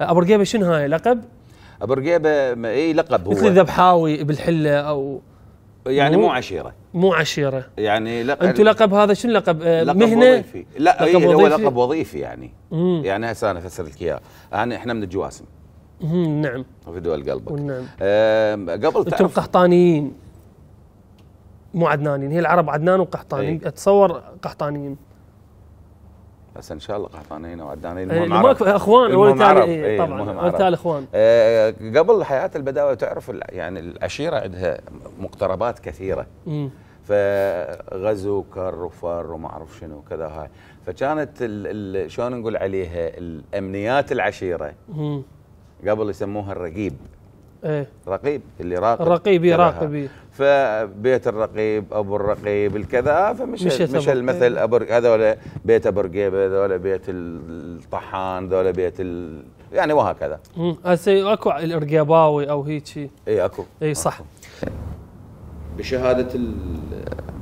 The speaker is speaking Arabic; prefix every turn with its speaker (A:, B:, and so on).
A: ابو رقيبه شنو هاي لقب؟ ابو رقيبه اي لقب هو مثل ذبحاوي بالحله
B: او يعني مو, مو عشيره
A: مو عشيره
B: يعني لقب انتم
A: لقب هذا شنو لقب, آه، لقب مهنه وظيفي لا لقب إيه، وظيفي؟ هو لقب
B: وظيفي يعني مم. يعني هسه انا افسر لك اياه يعني احنا من الجواسم نعم في دول قلبك نعم قبل قبل انتم
A: قحطانيين مو عدنانيين هي العرب عدنان وقحطاني ايه؟ اتصور قحطانيين
B: هسه ان شاء الله قحطانين وعدانين إيه، المهم عرب اخوان المهم عرب إيه، إيه، طبعا المهم عرب اخوان قبل حياه البداوه تعرف يعني العشيره عندها مقتربات كثيره فغزو كر وفر وما اعرف شنو وكذا هاي فكانت شلون نقول عليها الامنيات العشيره قبل يسموها الرقيب ايه رقيب اللي راقب الرقيب يراقب إيه. فبيت الرقيب ابو الرقيب الكذا فمش مش, مش المثل ايه ابو هذا ولا بيت ابو رقيب هذا ولا بيت الطحان ذولا بيت ال يعني وهكذا
A: هسه اكو الرقيباوي او هيك شيء اي اكو اي صح أكو.
B: بشهاده ال